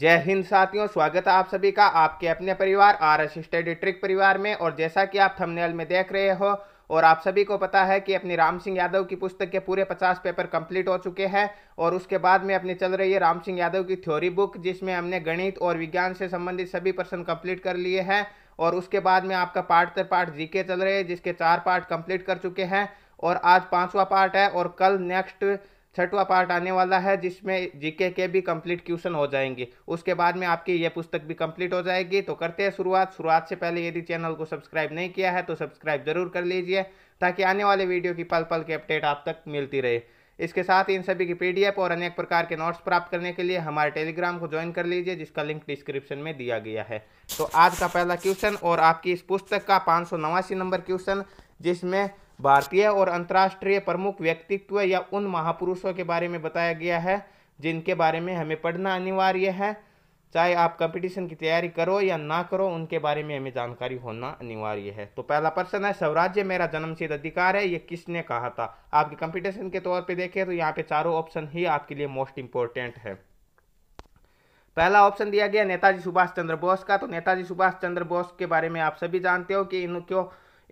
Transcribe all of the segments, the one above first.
जय हिंद साथियों स्वागत है आप सभी का आपके अपने परिवार आर एस स्टडी ट्रिक परिवार में और जैसा कि आप थंबनेल में देख रहे हो और आप सभी को पता है कि अपनी राम सिंह यादव की पुस्तक के पूरे 50 पेपर कंप्लीट हो चुके हैं और उसके बाद में अपनी चल रही है राम सिंह यादव की थ्योरी बुक जिसमें हमने गणित और विज्ञान से संबंधित सभी प्रश्न कम्प्लीट कर लिए हैं और उसके बाद में आपका पार्ट तर पार्ट जी चल रहे हैं जिसके चार पार्ट कम्प्लीट कर चुके हैं और आज पाँचवा पार्ट है और कल नेक्स्ट छठवा पार्ट आने वाला है जिसमें जीके के भी कंप्लीट क्वेश्चन हो जाएंगे उसके बाद में आपकी ये पुस्तक भी कंप्लीट हो जाएगी तो करते हैं शुरुआत शुरुआत से पहले यदि चैनल को सब्सक्राइब नहीं किया है तो सब्सक्राइब जरूर कर लीजिए ताकि आने वाले वीडियो की पल पल की अपडेट आप तक मिलती रहे इसके साथ इन सभी की पी और अनेक प्रकार के नोट्स प्राप्त करने के लिए हमारे टेलीग्राम को ज्वाइन कर लीजिए जिसका लिंक डिस्क्रिप्शन में दिया गया है तो आज का पहला क्वेश्चन और आपकी इस पुस्तक का पाँच नंबर क्वेश्चन जिसमें भारतीय और अंतर्राष्ट्रीय प्रमुख व्यक्तित्व या उन महापुरुषों के बारे में बताया गया है जिनके बारे में हमें पढ़ना अनिवार्य है चाहे आप कंपटीशन की तैयारी करो या ना करो उनके बारे में हमें जानकारी होना अनिवार्य है तो पहला प्रश्न है स्वराज्य मेरा जन्मसिद्ध अधिकार है ये किसने कहा था आपके कंपटीशन के तौर पे देखें तो यहाँ पे चारों ऑप्शन ही आपके लिए मोस्ट इंपॉर्टेंट है पहला ऑप्शन दिया गया नेताजी सुभाष चंद्र बोस का तो नेताजी सुभाष चंद्र बोस के बारे में आप सभी जानते हो कि क्यों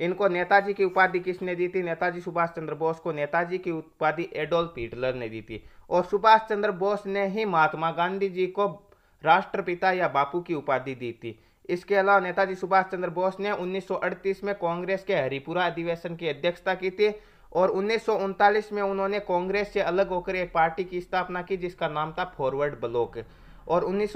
इनको नेताजी की उपाधि किसने दी थी नेताजी सुभाष चंद्र बोस को नेताजी की उपाधि एडोल्फ हिटलर ने दी थी और सुभाष चंद्र बोस ने ही महात्मा गांधी जी को राष्ट्रपिता या बापू की उपाधि दी थी इसके अलावा नेताजी सुभाष चंद्र बोस ने 1938 में कांग्रेस के हरिपुरा अधिवेशन की अध्यक्षता की थी और उन्नीस में उन्होंने कांग्रेस से अलग होकर एक पार्टी की स्थापना की जिसका नाम था फॉरवर्ड ब्लॉक और उन्नीस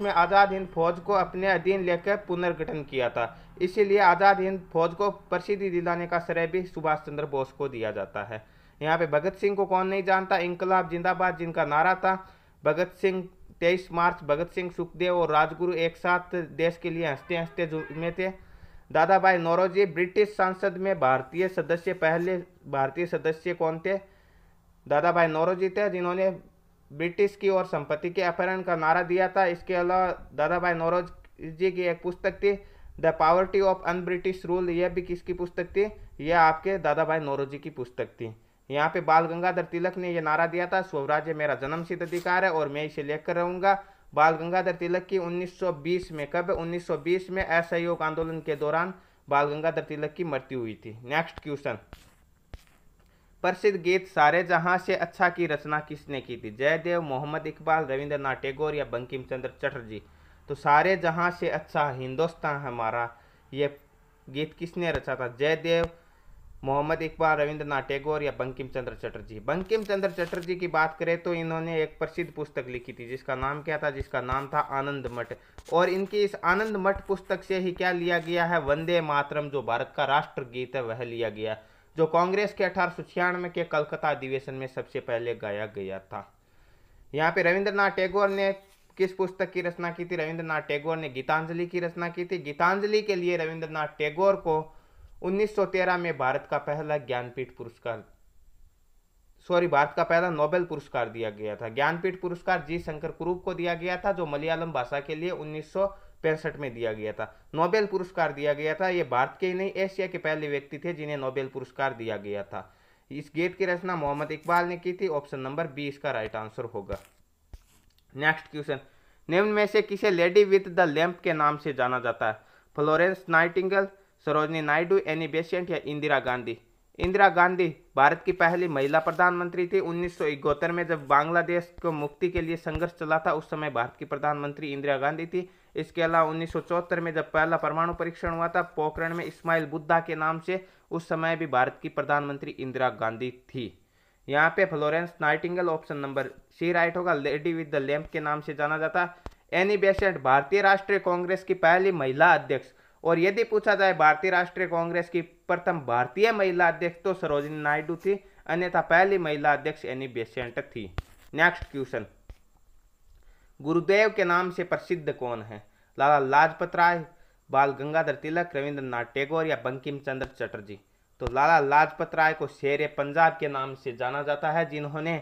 में आज़ाद हिंद फौज को अपने अधीन लेकर पुनर्गठन किया था इसीलिए आज़ाद हिंद फौज को प्रसिद्धि दिलाने का श्रेय भी सुभाष चंद्र बोस को दिया जाता है यहाँ पे भगत सिंह को कौन नहीं जानता इंकलाब जिंदाबाद जिनका नारा था भगत सिंह तेईस मार्च भगत सिंह सुखदेव और राजगुरु एक साथ देश के लिए हंसते हंसते जुड़े थे दादा भाई नौरोजी ब्रिटिश संसद में भारतीय सदस्य पहले भारतीय सदस्य कौन थे दादा भाई नौरोजी थे जिन्होंने ब्रिटिश की ओर संपत्ति के अपहरण का नारा दिया था इसके अलावा दादा भाई नौरोज जी की एक पुस्तक थी the poverty of un British rule यह भी किसकी पुस्तक थी यह आपके दादा भाई नौरोजी की पुस्तक थी यहाँ पे बाल गंगाधर तिलक ने यह नारा दिया था स्वराज्य मेरा जन्म अधिकार है और मैं इसे लेकर रहूँगा बाल गंगाधर तिलक की 1920 में कब 1920 में असहयोग आंदोलन के दौरान बाल गंगाधर तिलक की मृत्यु हुई थी नेक्स्ट क्वेश्चन प्रसिद्ध गीत सारे जहां से अच्छा की रचना किसने की थी जयदेव मोहम्मद इकबाल रविंद्रनाथ टैगोर या बंकिम चंद्र चटर्जी तो सारे जहां से अच्छा हिंदुस्तान हमारा ये गीत किसने रचा था जयदेव मोहम्मद इकबाल रविंद्रनाथ टैगोर या बंकिम चंद्र चटर्जी बंकिम चंद्र चटर्जी की बात करें तो इन्होंने एक प्रसिद्ध पुस्तक लिखी थी जिसका नाम क्या था जिसका नाम था आनंद मठ और इनकी इस आनंद मठ पुस्तक से ही क्या लिया गया है वंदे मातरम जो भारत का राष्ट्रगीत है वह लिया गया है जो कांग्रेस के अठारह के कलकत्ता अधिवेशन में सबसे पहले गाया गया था यहाँ पे रविंद्रनाथ टैगोर ने किस पुस्तक की रचना की थी रविंद्रनाथ टैगोर ने गीतांजलि की रचना की थी गीतांजलि के लिए रविंद्रनाथ टैगोर को 1913 में भारत का पहला ज्ञानपीठ पुरस्कार सॉरी भारत का पहला नोबेल पुरस्कार दिया गया था ज्ञानपीठ पुरस्कार जी शंकर कुरूप को दिया गया था जो मलयालम भाषा के लिए उन्नीस पैंसठ में दिया गया था नोबेल पुरस्कार दिया गया था ये भारत के ही नहीं एशिया के पहले व्यक्ति थे जिन्हें नोबेल पुरस्कार दिया गया था इस गेट की रचना मोहम्मद इकबाल ने की थी ऑप्शन नंबर बी इसका राइट आंसर होगा नेक्स्ट क्वेश्चन निम्न में से किसे लेडी विथ द लैम्प के नाम से जाना जाता है Florence Nightingale Sarojini Naidu Annie Besant या इंदिरा गांधी इंदिरा गांधी भारत की पहली महिला प्रधानमंत्री थी उन्नीस में जब बांग्लादेश को मुक्ति के लिए संघर्ष चला था उस समय भारत की प्रधानमंत्री इंदिरा गांधी थी इसके अलावा उन्नीस में जब पहला परमाणु परीक्षण हुआ था पोखरण में इस्माइल बुद्धा के नाम से उस समय भी भारत की प्रधानमंत्री इंदिरा गांधी थी यहाँ पे Florence Nightingale option number C right होगा लेडी विद द लैम्प के नाम से जाना जाता एनी बेसेंट भारतीय राष्ट्रीय कांग्रेस की पहली महिला अध्यक्ष और यदि पूछा जाए भारतीय राष्ट्रीय कांग्रेस की प्रथम भारतीय महिला अध्यक्ष तो सरोजिनी नायडू थी अन्यथा पहली महिला अध्यक्ष एनी बेसेंट थी नेक्स्ट क्वेश्चन गुरुदेव के नाम से प्रसिद्ध कौन है लाला लाजपत राय बाल गंगाधर तिलक रविंद्रनाथ टैगोर या बंकिम चंद्र चटर्जी तो लाला लाजपत राय को शेर पंजाब के नाम से जाना जाता है जिन्होंने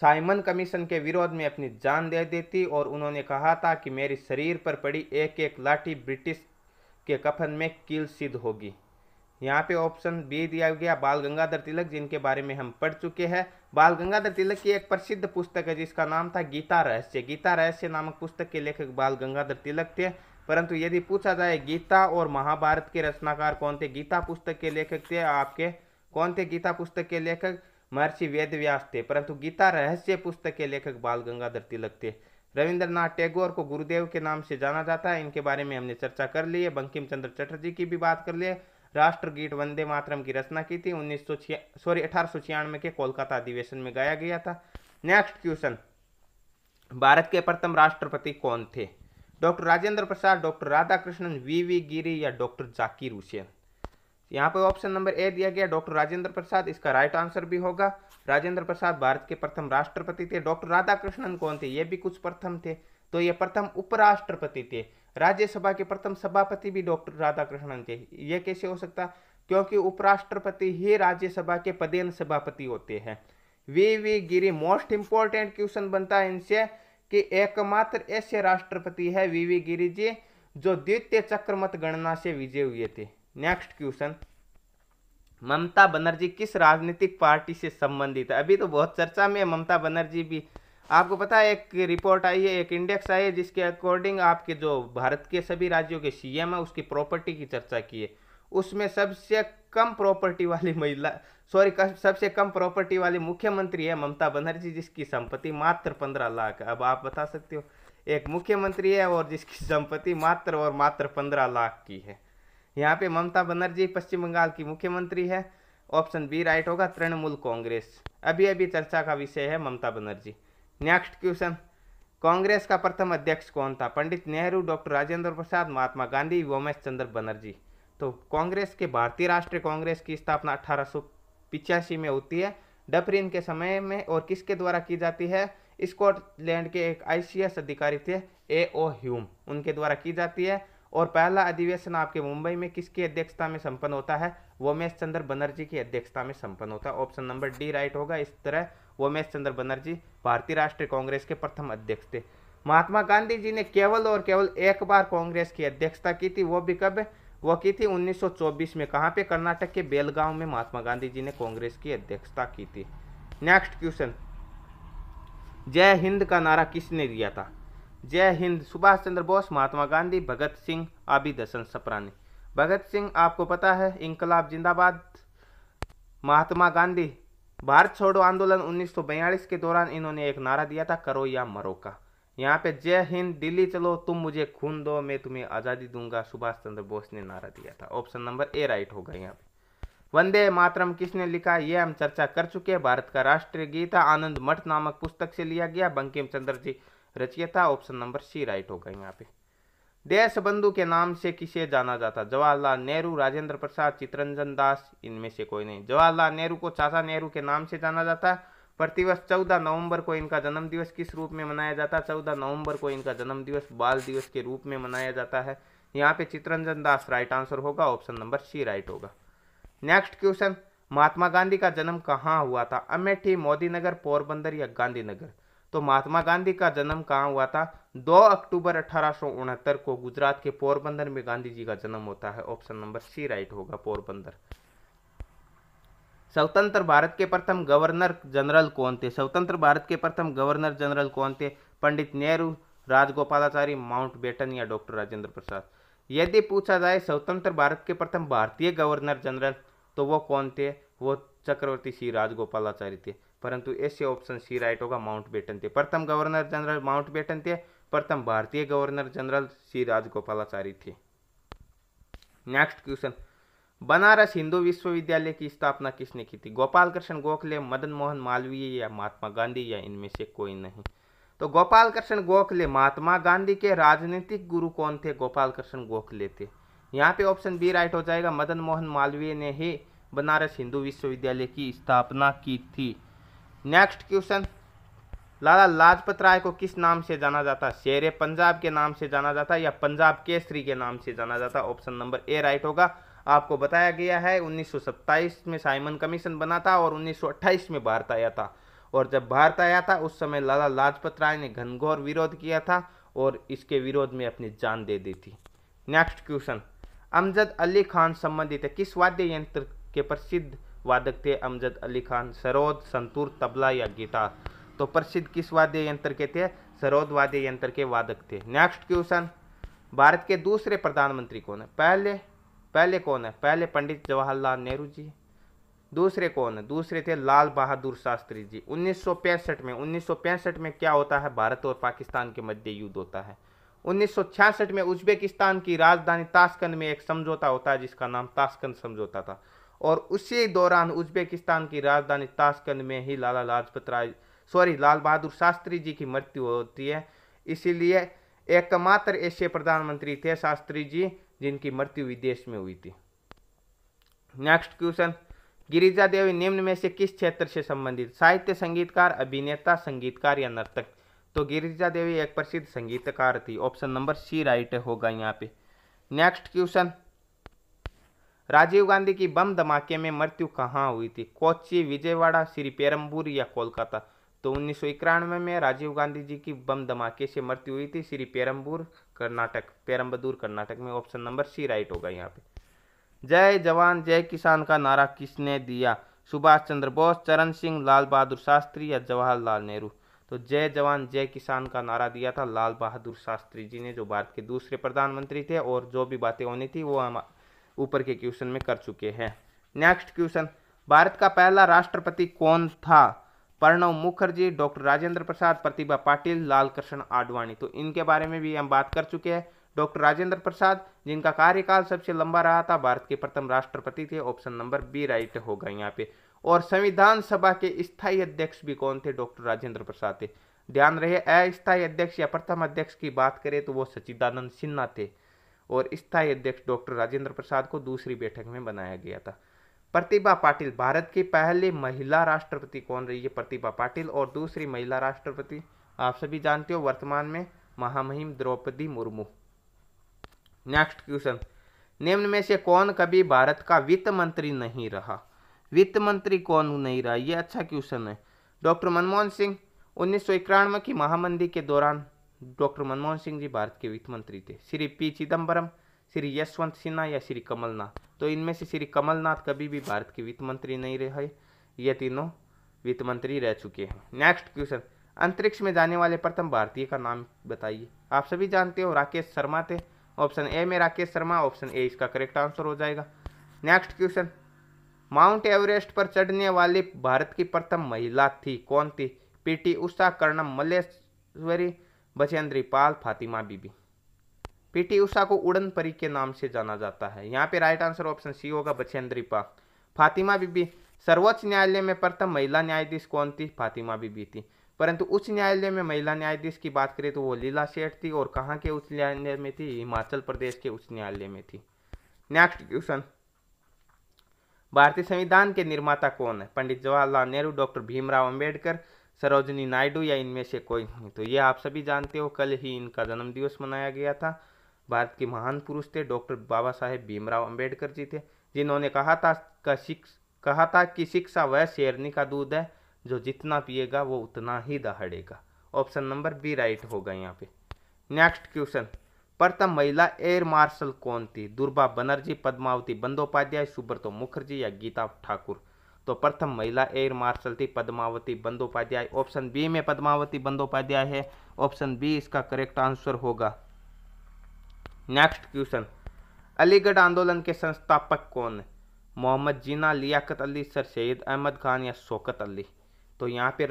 साइमन कमीशन के विरोध में अपनी जान दे दी थी और उन्होंने कहा था कि मेरे शरीर पर पड़ी एक एक लाठी ब्रिटिश के कफन में कील सिद्ध होगी यहाँ पे ऑप्शन बी दिया गया बाल गंगाधर तिलक जिनके बारे में हम पढ़ चुके हैं बाल गंगाधर तिलक की एक प्रसिद्ध पुस्तक है जिसका नाम था गीता रहस्य गीता रहस्य नामक पुस्तक के लेखक बाल गंगाधर तिलक थे परंतु यदि पूछा जाए गीता और महाभारत के रचनाकार कौन थे गीता पुस्तक के लेखक थे आपके कौन थे गीता पुस्तक के लेखक महर्षि वेद थे परंतु गीता रहस्य पुस्तक के लेखक बाल गंगाधर तिलक थे रविंद्रनाथ टैगोर को गुरुदेव के नाम से जाना जाता है इनके बारे में हमने चर्चा कर ली है बंकिम चंद्र चटर्जी की भी बात कर ली है राष्ट्रगीत वंदे मातरम की रचना की थी उन्नीस सौ सॉरी अठारह के कोलकाता अधिवेशन में गाया गया था नेक्स्ट क्वेश्चन भारत के प्रथम राष्ट्रपति कौन थे doctor Rajendra Prasad doctor Radhakrishnan V V Giri या डॉक्टर जाकिर हुसैन यहाँ पे ऑप्शन नंबर ए दिया गया डॉक्टर राजेंद्र प्रसाद इसका राइट आंसर भी होगा राजेंद्र प्रसाद भारत के प्रथम राष्ट्रपति थे डॉक्टर राधाकृष्णन कौन थे ये भी कुछ प्रथम थे तो ये प्रथम उपराष्ट्रपति थे राज्यसभा के प्रथम सभापति भी डॉक्टर राधाकृष्णन थे ये कैसे हो सकता क्योंकि उपराष्ट्रपति ही राज्यसभा के पदेन सभापति होते हैं V V Giri most important question बनता है इनसे कि एकमात्र ऐसे राष्ट्रपति है वी वी गिरी जी जो द्वितीय चक्रमत गणना से विजय हुए थे नेक्स्ट क्वेश्चन ममता बनर्जी किस राजनीतिक पार्टी से संबंधित है अभी तो बहुत चर्चा में है ममता बनर्जी भी आपको पता है एक रिपोर्ट आई है एक इंडेक्स आई है जिसके अकॉर्डिंग आपके जो भारत के सभी राज्यों के सीएम है उसकी प्रॉपर्टी की चर्चा की है उसमें सबसे कम प्रॉपर्टी वाली महिला सॉरी सबसे कम प्रॉपर्टी वाली मुख्यमंत्री है ममता बनर्जी जिसकी संपत्ति मात्र पंद्रह लाख अब आप बता सकते हो एक मुख्यमंत्री है और जिसकी संपत्ति मात्र और मात्र पंद्रह लाख की है यहाँ पे ममता बनर्जी पश्चिम बंगाल की मुख्यमंत्री है ऑप्शन बी राइट होगा तृणमूल कांग्रेस अभी अभी चर्चा का विषय है ममता बनर्जी नेक्स्ट क्वेश्चन कांग्रेस का प्रथम अध्यक्ष कौन था पंडित नेहरू डॉक्टर राजेंद्र प्रसाद महात्मा गांधी वोमेश चंद्र बनर्जी तो कांग्रेस के भारतीय राष्ट्रीय कांग्रेस की स्थापना अठारह में होती है डफरिन के समय में और किसके द्वारा की जाती है स्कॉटलैंड के एक आईसीएस अधिकारी थे ए ओ ह्यूम उनके द्वारा की जाती है और पहला अधिवेशन आपके मुंबई में किसकी अध्यक्षता में संपन्न होता है वोमेश चंद्र बनर्जी की अध्यक्षता में संपन्न होता है ऑप्शन नंबर डी राइट होगा इस तरह वोमेश चंद्र बनर्जी भारतीय राष्ट्रीय कांग्रेस के प्रथम अध्यक्ष थे महात्मा गांधी जी ने केवल और केवल एक बार कांग्रेस की अध्यक्षता की थी वो भी कब वो की थी 1924 में कहाँ पे कर्नाटक के बेलगांव में महात्मा गांधी जी ने कांग्रेस की अध्यक्षता की थी नेक्स्ट क्वेश्चन जय हिंद का नारा किसने दिया था जय हिंद सुभाष चंद्र बोस महात्मा गांधी भगत सिंह आबिद हसन सपरानी भगत सिंह आपको पता है इनकलाब जिंदाबाद महात्मा गांधी भारत छोड़ो आंदोलन 1942 के दौरान इन्होंने एक नारा दिया था करो या मरो का यहाँ पे जय हिंद दिल्ली चलो तुम मुझे खून दो मैं तुम्हें आज़ादी दूंगा सुभाष चंद्र बोस ने नारा दिया था ऑप्शन नंबर ए राइट होगा यहाँ पे वंदे मातरम किसने लिखा ये हम चर्चा कर चुके हैं भारत का राष्ट्रीय गीता आनंद मठ नामक पुस्तक से लिया गया बंकिम चंद्र जी रचियता ऑप्शन नंबर सी राइट होगा यहाँ पे देश बंधु के नाम से किसे जाना जाता जवाहरलाल नेहरू राजेंद्र प्रसाद चित्रंजन दास इनमें से कोई नहीं जवाहरलाल नेहरू को चाचा नेहरू के नाम से जाना जाता है प्रतिवर्ष चौदह नवंबर को इनका जन्म दिवस किस रूप में मनाया जाता है चौदह नवंबर को इनका जन्म दिवस बाल दिवस के रूप में मनाया जाता है यहाँ पे चित्रंजन दास राइट आंसर होगा ऑप्शन नंबर सी राइट होगा नेक्स्ट क्वेश्चन महात्मा गांधी का जन्म कहाँ हुआ था अमेठी मोदीनगर पोरबंदर या गांधीनगर तो महात्मा गांधी का जन्म कहाँ हुआ था 2 अक्टूबर अठारह को गुजरात के पोरबंदर में गांधी जी का जन्म होता है ऑप्शन नंबर सी राइट होगा पोरबंदर स्वतंत्र भारत के प्रथम गवर्नर जनरल कौन थे स्वतंत्र भारत के प्रथम गवर्नर जनरल कौन थे पंडित नेहरू राजगोपालाचारी माउंट बेटन या डॉक्टर राजेंद्र प्रसाद यदि पूछा जाए स्वतंत्र भारत के प्रथम भारतीय गवर्नर जनरल तो वो कौन थे वो चक्रवर्ती सी राजगोपालाचारी थे परंतु ऐसे ऑप्शन सी राइट होगा माउंट बेटन थे प्रथम गवर्नर जनरल माउंट बेटन थे प्रथम भारतीय गवर्नर जनरल सी राजगोपालाचारी थे नेक्स्ट क्वेश्चन बनारस हिंदू विश्वविद्यालय की स्थापना किसने की थी गोपाल कृष्ण गोखले मदन मोहन मालवीय या महात्मा गांधी या इनमें से कोई नहीं तो गोपाल कृष्ण गोखले महात्मा गांधी के राजनीतिक गुरु कौन थे गोपाल कृष्ण गोखले थे यहाँ पे ऑप्शन बी राइट हो जाएगा मदन मोहन मालवीय ने ही बनारस हिंदू विश्वविद्यालय की स्थापना की थी नेक्स्ट क्वेश्चन लाला लाजपत राय को किस नाम से जाना जाता है शेर पंजाब के नाम से जाना जाता है या पंजाब केसरी के नाम से जाना जाता है ऑप्शन नंबर ए राइट होगा आपको बताया गया है 1927 में साइमन कमीशन बना था और 1928 में भारत आया था और जब भारत आया था उस समय लाला लाजपत राय ने घनघोर विरोध किया था और इसके विरोध में अपनी जान दे दी थी नेक्स्ट क्वेश्चन अमजद अली खान संबंधित है किस वाद्य यंत्र के प्रसिद्ध वादक थे अमजद अली खान सरोद संतूर तबला या गिटार तो प्रसिद्ध किस वाद्य यंत्र के थे सरोद वाद्य यंत्र के वादक थे नेक्स्ट क्वेश्चन भारत के दूसरे प्रधानमंत्री कौन है पहले पहले कौन है पहले पंडित जवाहरलाल नेहरू जी दूसरे कौन है दूसरे थे लाल बहादुर शास्त्री जी उन्नीस में उन्नीस में क्या होता है भारत और पाकिस्तान के मध्य युद्ध होता है उन्नीस में उज्बेकिस्तान की राजधानी ताशकंद में एक समझौता होता है जिसका नाम ताशकंद समझौता था और उसी दौरान उज्बेकिस्तान की राजधानी ताशकंद में ही लाला लाजपत राय सॉरी लाल बहादुर शास्त्री जी की मृत्यु होती है इसीलिए एकमात्र ऐसे प्रधानमंत्री थे शास्त्री जी जिनकी मृत्यु विदेश में हुई थी नेक्स्ट क्वेश्चन गिरिजा देवी निम्न में से किस क्षेत्र से संबंधित साहित्य संगीतकार अभिनेता संगीतकार या नर्तक तो गिरिजा देवी एक प्रसिद्ध संगीतकार थी ऑप्शन नंबर सी राइट होगा यहाँ पे नेक्स्ट क्वेश्चन राजीव गांधी की बम धमाके में मृत्यु कहाँ हुई थी कोच्चि विजयवाड़ा श्री पेरम्बूर या कोलकाता तो उन्नीस में राजीव गांधी जी की बम धमाके से मृत्यु हुई थी श्री पेरम्बूर कर्नाटक पेरम्बदूर कर्नाटक में ऑप्शन नंबर सी राइट होगा यहाँ पे जय जवान जय किसान का नारा किसने दिया सुभाष चंद्र बोस चरण सिंह लाल बहादुर शास्त्री या जवाहरलाल नेहरू तो जय जवान जय किसान का नारा दिया था लाल बहादुर शास्त्री जी ने जो भारत के दूसरे प्रधानमंत्री थे और जो भी बातें होनी थी वो हम ऊपर के क्वेश्चन में कर चुके हैं नेक्स्ट क्वेश्चन भारत का पहला राष्ट्रपति कौन था प्रणव मुखर्जी डॉक्टर राजेंद्र प्रसाद प्रतिभा पाटिल लाल कृष्ण आडवाणी तो इनके बारे में भी हम बात कर चुके हैं डॉक्टर राजेंद्र प्रसाद जिनका कार्यकाल सबसे लंबा रहा था भारत के प्रथम राष्ट्रपति थे ऑप्शन नंबर बी राइट होगा यहाँ पे और संविधान सभा के स्थायी अध्यक्ष भी कौन थे डॉक्टर राजेंद्र प्रसाद थे ध्यान रहे अस्थायी अध्यक्ष या प्रथम अध्यक्ष की बात करें तो वो सचिदानंद सिन्हा थे और स्थायी अध्यक्ष डॉक्टर राजेंद्र प्रसाद को दूसरी बैठक में बनाया गया था प्रतिभा पाटिल भारत की पहले महिला राष्ट्रपति कौन रही है प्रतिभा पाटिल और दूसरी महिला राष्ट्रपति आप सभी जानते हो वर्तमान में महामहिम द्रौपदी मुर्मू नेक्स्ट क्वेश्चन निम्न में से कौन कभी भारत का वित्त मंत्री नहीं रहा वित्त मंत्री कौन नहीं रहा यह अच्छा क्वेश्चन है डॉक्टर मनमोहन सिंह उन्नीस की महामंदी के दौरान डॉक्टर मनमोहन सिंह जी भारत के वित्त मंत्री थे श्री पी चिदम्बरम श्री यशवंत सिन्हा या श्री कमलनाथ तो इनमें से श्री कमलनाथ कभी भी भारत के वित्त मंत्री नहीं रहे ये तीनों वित्त मंत्री रह चुके हैं नेक्स्ट क्वेश्चन अंतरिक्ष में जाने वाले प्रथम भारतीय का नाम बताइए आप सभी जानते हो राकेश शर्मा थे ऑप्शन ए में राकेश शर्मा ऑप्शन ए इसका करेक्ट आंसर हो जाएगा नेक्स्ट क्वेश्चन माउंट एवरेस्ट पर चढ़ने वाली भारत की प्रथम महिला थी कौन थी पीटी उषा कर्णम मल्लेश्वरी बचेंद्री पाल फातिमा बीबी पीटी उषा को उड़न परी के नाम से जाना जाता है यहाँ पे राइट आंसर ऑप्शन सी होगा बचेंद्री पाल फातिमा बीबी सर्वोच्च न्यायालय में प्रथम महिला न्यायाधीश कौन थी फातिमा बीबी थी परंतु उच्च न्यायालय में महिला न्यायाधीश की बात करें तो वो लीला सेठ थी और कहाँ के उच्च न्यायालय में थी हिमाचल प्रदेश के उच्च न्यायालय में थी नेक्स्ट क्वेश्चन भारतीय संविधान के निर्माता कौन है पंडित जवाहरलाल नेहरू डॉक्टर भीमराव अंबेडकर सरोजनी नायडू या इनमें से कोई नहीं तो ये आप सभी जानते हो कल ही इनका जन्म दिवस मनाया गया था भारत के महान पुरुष थे डॉक्टर बाबा साहेब भीमराव अम्बेडकर जी थे जिन्होंने कहा था का शिक्ष कहा था कि शिक्षा वह शेरनी का दूध है जो जितना पिएगा वो उतना ही दहाड़ेगा ऑप्शन नंबर बी राइट होगा यहाँ पे नेक्स्ट क्वेश्चन प्रथम महिला एयर मार्शल कौन थी दुर्भा बनर्जी पद्मावती बंदोपाध्याय सुब्रतो मुखर्जी या गीता ठाकुर तो प्रथम महिला एयर मार्शल थी पद्मावती बंदोपाध्याय ऑप्शन बी में पद्मावती बंदोपाध्याय है ऑप्शन बी इसका करेक्ट आंसर होगा नेक्स्ट क्वेश्चन अलीगढ़ आंदोलन के संस्थापक कौन है मोहम्मद जीना लियाकत अली सर सैद अहमद खान या शोकत अली तो यहाँ पे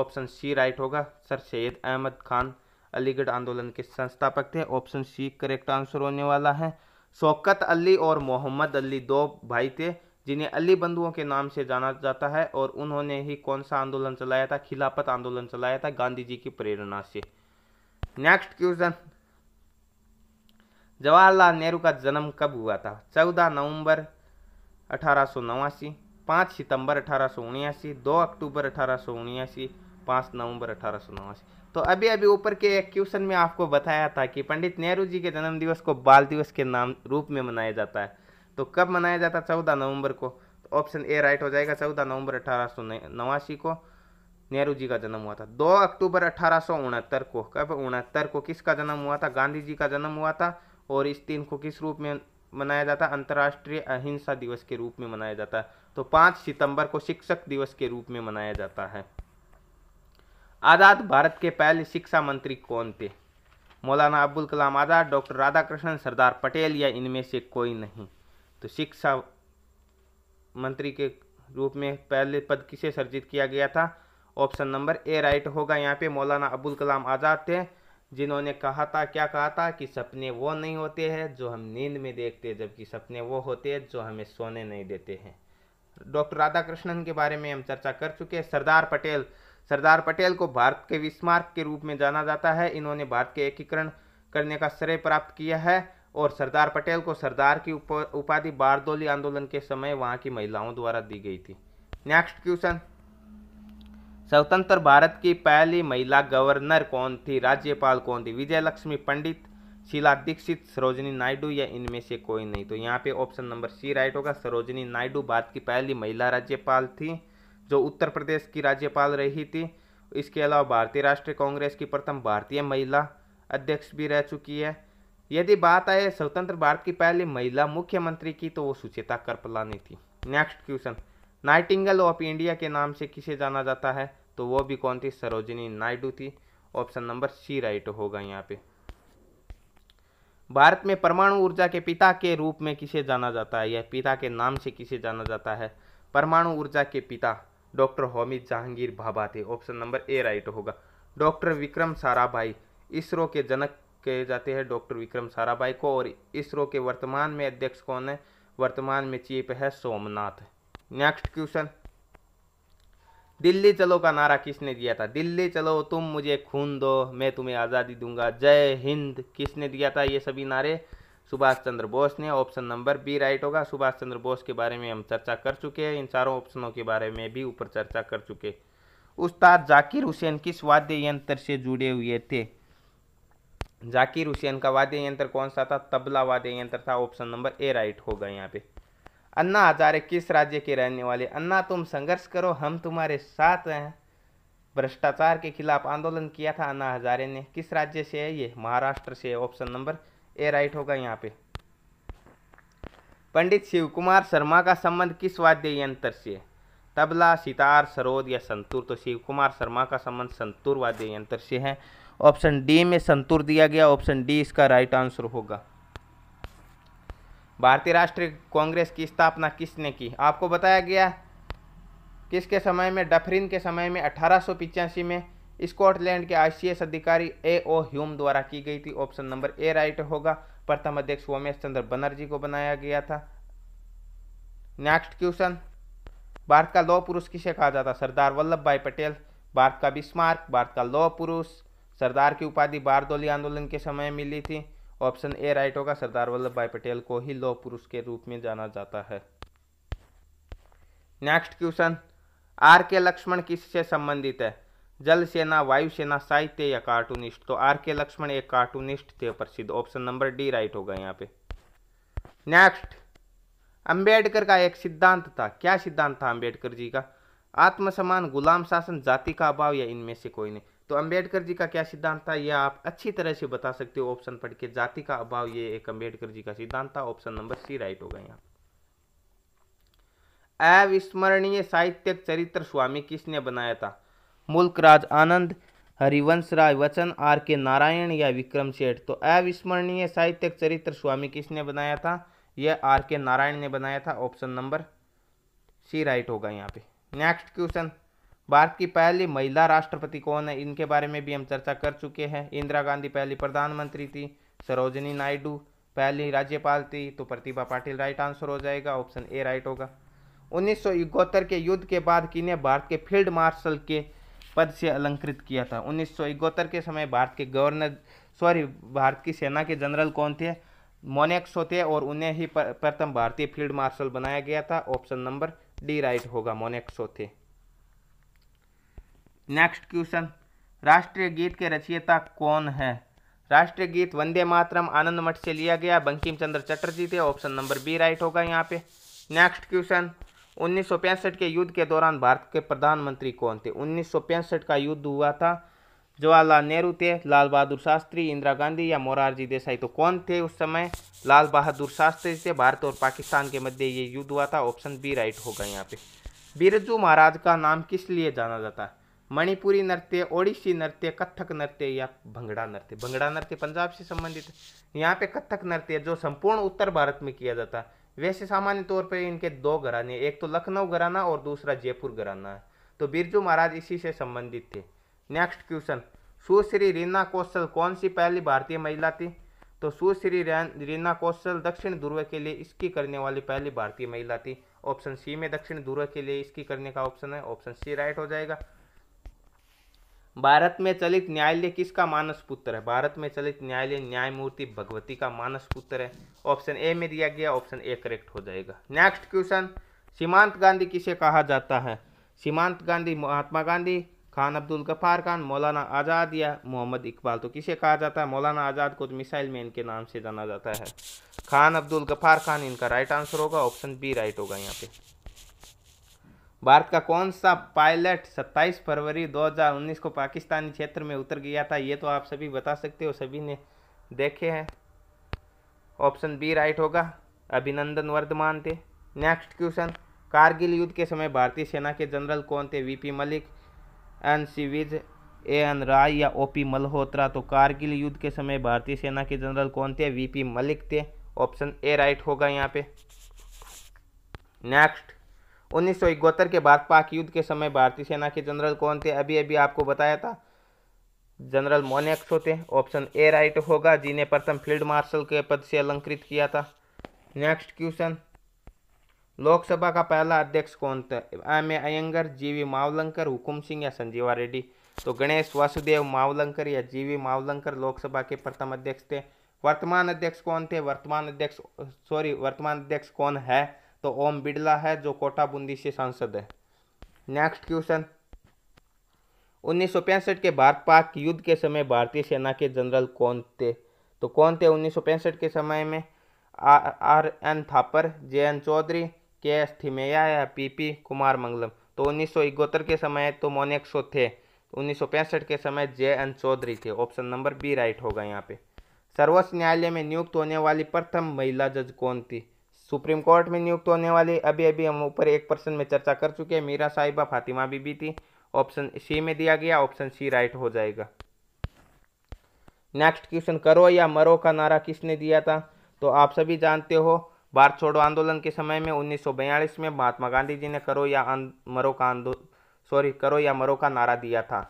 ऑप्शन सी राइट होगा सर सैद अहमद खान अलीगढ़ आंदोलन के संस्थापक थे ऑप्शन सी करेक्ट आंसर होने वाला है शौकत अली और मोहम्मद अली दो भाई थे जिन्हें अली बंधुओं के नाम से जाना जाता है और उन्होंने ही कौन सा आंदोलन चलाया था खिलाफत आंदोलन चलाया था गांधी जी की प्रेरणा से नेक्स्ट क्वेश्चन जवाहरलाल नेहरू का जन्म कब हुआ था 14 नवंबर अठारह सौ नवासी पाँच सितंबर अठारह सौ उन्यासी दो अक्टूबर अठारह सौ उन्यासी पाँच नवंबर अठारह सौ नवासी तो अभी अभी ऊपर के एक क्वेश्चन में आपको बताया था कि पंडित नेहरू जी के जन्मदिवस को बाल दिवस के नाम रूप में मनाया जाता है तो कब मनाया जाता चौदह नवंबर को तो ऑप्शन ए राइट हो जाएगा चौदह नवंबर अठारह को नेहरू जी का जन्म हुआ था दो अक्टूबर अठारह को कब उनहत्तर को किसका जन्म हुआ था गांधी जी का जन्म हुआ था और इस दिन को किस रूप में मनाया जाता है अंतर्राष्ट्रीय अहिंसा दिवस के रूप में मनाया जाता है तो पाँच सितंबर को शिक्षक दिवस के रूप में मनाया जाता है आज़ाद भारत के पहले शिक्षा मंत्री कौन थे मौलाना अब्दुल कलाम आज़ाद डॉक्टर राधाकृष्णन सरदार पटेल या इनमें से कोई नहीं तो शिक्षा मंत्री के रूप में पहले पद किसे सर्जित किया गया था ऑप्शन नंबर ए राइट होगा यहाँ पे मौलाना अबुल कलाम आज़ाद थे जिन्होंने कहा था क्या कहा था कि सपने वो नहीं होते हैं जो हम नींद में देखते हैं जबकि सपने वो होते हैं जो हमें सोने नहीं देते हैं डॉक्टर राधाकृष्णन के बारे में हम चर्चा कर चुके हैं सरदार पटेल सरदार पटेल को भारत के विस्मार्क के रूप में जाना जाता है इन्होंने भारत के एकीकरण करने का श्रेय प्राप्त किया है और सरदार पटेल को सरदार की उपाधि बारदोली आंदोलन के समय वहाँ की महिलाओं द्वारा दी गई थी नेक्स्ट क्वेश्चन स्वतंत्र भारत की पहली महिला गवर्नर कौन थी राज्यपाल कौन थी विजय लक्ष्मी पंडित शीला दीक्षित सरोजनी नायडू या इनमें से कोई नहीं तो यहाँ पे ऑप्शन नंबर सी राइट होगा सरोजनी नायडू भारत की पहली महिला राज्यपाल थी जो उत्तर प्रदेश की राज्यपाल रही थी इसके अलावा भारतीय राष्ट्रीय कांग्रेस की प्रथम भारतीय महिला अध्यक्ष भी रह चुकी है यदि बात आए स्वतंत्र भारत की पहली महिला मुख्यमंत्री की तो वो सुचेता करपलानी थी next question nightingale of India के नाम से किसे जाना जाता है तो वो भी कौन थी सरोजिनी नायडू थी ऑप्शन नंबर सी राइट होगा यहाँ पे भारत में परमाणु ऊर्जा के पिता के रूप में किसे जाना जाता है या पिता के नाम से किसे जाना जाता है परमाणु ऊर्जा के पिता डॉक्टर होमी जहांगीर भाभा थे ऑप्शन नंबर ए राइट होगा डॉक्टर विक्रम साराभाई इसरो के जनक कहे जाते हैं डॉक्टर विक्रम साराभाई को और इसरो के वर्तमान में अध्यक्ष कौन है वर्तमान में चीफ है सोमनाथ नेक्स्ट क्वेश्चन दिल्ली चलो का नारा किसने दिया था दिल्ली चलो तुम मुझे खून दो मैं तुम्हें आज़ादी दूंगा जय हिंद किसने दिया था ये सभी नारे सुभाष चंद्र बोस ने ऑप्शन नंबर बी राइट होगा सुभाष चंद्र बोस के बारे में हम चर्चा कर चुके हैं इन चारों ऑप्शनों के बारे में भी ऊपर चर्चा कर चुके उस्ताद जाकिर हुसैन किस वाद्य यंत्र से जुड़े हुए थे जाकिर हुसैन का वाद्य यंत्र कौन सा था तबला वाद्य यंत्र था ऑप्शन नंबर ए राइट होगा यहाँ पे अन्ना हजारे किस राज्य के रहने वाले अन्ना तुम संघर्ष करो हम तुम्हारे साथ हैं भ्रष्टाचार के खिलाफ आंदोलन किया था अन्ना हजारे ने किस राज्य से है ये महाराष्ट्र से है ऑप्शन नंबर ए राइट होगा यहाँ पे पंडित शिव कुमार शर्मा का संबंध किस वाद्य यंत्र से तबला सितार सरोद या संतूर तो शिव कुमार शर्मा का संबंध संतूर वाद्य यंत्र से है ऑप्शन डी में संतूर दिया गया ऑप्शन डी इसका राइट आंसर होगा भारतीय राष्ट्रीय कांग्रेस की स्थापना किसने की आपको बताया गया किसके समय में डफरिन के समय में अठारह में स्कॉटलैंड के आई अधिकारी ए ओ ह्यूम द्वारा की गई थी ऑप्शन नंबर ए राइट होगा प्रथम अध्यक्ष सोमेश चंद्र बनर्जी को बनाया गया था नेक्स्ट क्वेश्चन भारत का लौह पुरुष किसे कहा जाता सरदार वल्लभ भाई पटेल भारत का बिस्मार्क भारत का लौह पुरुष सरदार की उपाधि बारदोली आंदोलन के समय मिली थी ऑप्शन ए राइट होगा सरदार वल्लभ भाई पटेल को ही लौह पुरुष के रूप में जाना जाता है नेक्स्ट क्वेश्चन आर के लक्ष्मण किससे संबंधित है जल सेना वायुसेना साहित्य या कार्टूनिस्ट तो आर के लक्ष्मण एक कार्टूनिस्ट थे प्रसिद्ध ऑप्शन नंबर डी राइट होगा यहाँ पे नेक्स्ट अंबेडकर का एक सिद्धांत था क्या सिद्धांत था अंबेडकर जी का आत्मसमान गुलाम शासन जाति का अभाव या इनमें से कोई नहीं तो अंबेडकर जी का क्या सिद्धांत था यह आप अच्छी तरह से बता सकते हो ऑप्शन पढ़ के जाति का अभाव ये एक अंबेडकर जी का सिद्धांत था ऑप्शन नंबर सी राइट होगा यहाँ अविस्मरणीय साहित्य चरित्र स्वामी किसने बनाया था राज आनंद हरिवंश राय वचन आर के नारायण या विक्रम सेठ तो अविस्मरणीय साहित्य चरित्र स्वामी किसने बनाया था यह आर के नारायण ने बनाया था ऑप्शन नंबर सी राइट होगा यहाँ पे नेक्स्ट क्वेश्चन भारत की पहली महिला राष्ट्रपति कौन है इनके बारे में भी हम चर्चा कर चुके हैं इंदिरा गांधी पहली प्रधानमंत्री थी सरोजनी नायडू पहली राज्यपाल थी तो प्रतिभा पाटिल राइट आंसर हो जाएगा ऑप्शन ए राइट होगा उन्नीस के युद्ध के बाद किन्हें भारत के फील्ड मार्शल के पद से अलंकृत किया था उन्नीस के समय भारत के गवर्नर सॉरी भारत की सेना के जनरल कौन थे मोनेक्सो थे और उन्हें ही प्रथम भारतीय फील्ड मार्शल बनाया गया था ऑप्शन नंबर डी राइट होगा मोनेक्सो थे नेक्स्ट क्वेश्चन राष्ट्रीय गीत के रचयिता कौन है राष्ट्रीय गीत वंदे मातरम आनंद मठ से लिया गया बंकिम चंद्र चटर्जी थे ऑप्शन नंबर बी राइट होगा यहाँ पे नेक्स्ट क्वेश्चन उन्नीस के युद्ध के दौरान भारत के प्रधानमंत्री कौन थे उन्नीस का युद्ध हुआ था जवाहरलाल नेहरू थे लाल बहादुर शास्त्री इंदिरा गांधी या मोरारजी देसाई तो कौन थे उस समय लाल बहादुर शास्त्री थे भारत और पाकिस्तान के मध्य ये युद्ध हुआ था ऑप्शन बी राइट होगा यहाँ पे बिरजू महाराज का नाम किस लिए जाना जाता है मणिपुरी नृत्य ओडिसी नृत्य कथक नृत्य या भंगड़ा नृत्य भंगड़ा नृत्य पंजाब से संबंधित यहाँ पे कथक नृत्य जो संपूर्ण उत्तर भारत में किया जाता है वैसे सामान्य तौर पर इनके दो घराने एक तो लखनऊ घराना और दूसरा जयपुर घराना है तो बिरजू महाराज इसी से संबंधित थे नेक्स्ट क्वेश्चन सुश्री रीना कौशल कौन सी पहली भारतीय महिला थी तो सुश्री रीना कौशल दक्षिण ध्रुव के लिए इसकी करने वाली पहली भारतीय महिला थी ऑप्शन सी में दक्षिण ध्रुव के लिए इसकी करने का ऑप्शन है ऑप्शन सी राइट हो जाएगा भारत में चलित न्यायालय किसका मानस पुत्र है भारत में चलित न्यायालय न्यायमूर्ति भगवती का मानस पुत्र है ऑप्शन ए में दिया गया ऑप्शन ए करेक्ट हो जाएगा नेक्स्ट क्वेश्चन सीमांत गांधी किसे कहा जाता है सीमांत गांधी महात्मा गांधी खान अब्दुल गफार खान मौलाना आज़ाद या मोहम्मद इकबाल तो किसे कहा जाता है मौलाना आज़ाद को तो मिसाइल मैन के नाम से जाना जाता है खान अब्दुल गफार खान इनका राइट आंसर होगा ऑप्शन बी राइट होगा यहाँ पे भारत का कौन सा पायलट 27 फरवरी 2019 को पाकिस्तानी क्षेत्र में उतर गया था ये तो आप सभी बता सकते हो सभी ने देखे हैं ऑप्शन बी राइट होगा अभिनंदन वर्धमान थे नेक्स्ट क्वेश्चन कारगिल युद्ध के समय भारतीय सेना के जनरल कौन थे VP Malik N C Vij A N Rai या ओ पी मल्होत्रा तो कारगिल युद्ध के समय भारतीय सेना के जनरल कौन थे वीपी मलिक थे ऑप्शन ए राइट होगा यहाँ पे नेक्स्ट उन्नीस के बाद पाक युद्ध के समय भारतीय सेना के जनरल कौन थे अभी अभी आपको बताया था जनरल मोनेक्स होते हैं ऑप्शन ए राइट होगा जिन्हें प्रथम फील्ड मार्शल के पद से अलंकृत किया था नेक्स्ट क्वेश्चन लोकसभा का पहला अध्यक्ष कौन था एम ए अयंगर जीवी मावलंकर हुकुम सिंह या संजीवा रेड्डी तो गणेश वासुदेव मावलंकर या जीवी मावलंकर लोकसभा के प्रथम अध्यक्ष थे वर्तमान अध्यक्ष कौन थे वर्तमान अध्यक्ष सॉरी वर्तमान अध्यक्ष कौन है तो ओम बिड़ला है जो कोटा बूंदी से सांसद है नेक्स्ट क्वेश्चन उन्नीस के भारत पाक युद्ध के समय भारतीय सेना के जनरल कौन थे तो कौन थे उन्नीस के समय में R N Thapar J N Chaudhuri K S थिमेया या पी पी कुमार मंगलम तो उन्नीस के समय तो मोनेक्सो थे उन्नीस के समय जे एन चौधरी थे ऑप्शन नंबर बी राइट होगा यहाँ पे सर्वोच्च न्यायालय में नियुक्त होने वाली प्रथम महिला जज कौन थी सुप्रीम कोर्ट में नियुक्त होने वाली अभी अभी हम ऊपर एक पर्सन में चर्चा कर चुके हैं मीरा साहिबा फातिमा बीबी थी ऑप्शन सी में दिया गया ऑप्शन सी राइट हो जाएगा नेक्स्ट क्वेश्चन करो या मरो का नारा किसने दिया था तो आप सभी जानते हो भारत छोड़ो आंदोलन के समय में 1942 में महात्मा गांधी जी ने करो या मरो का आंदोलन सॉरी करो या मरो का नारा दिया था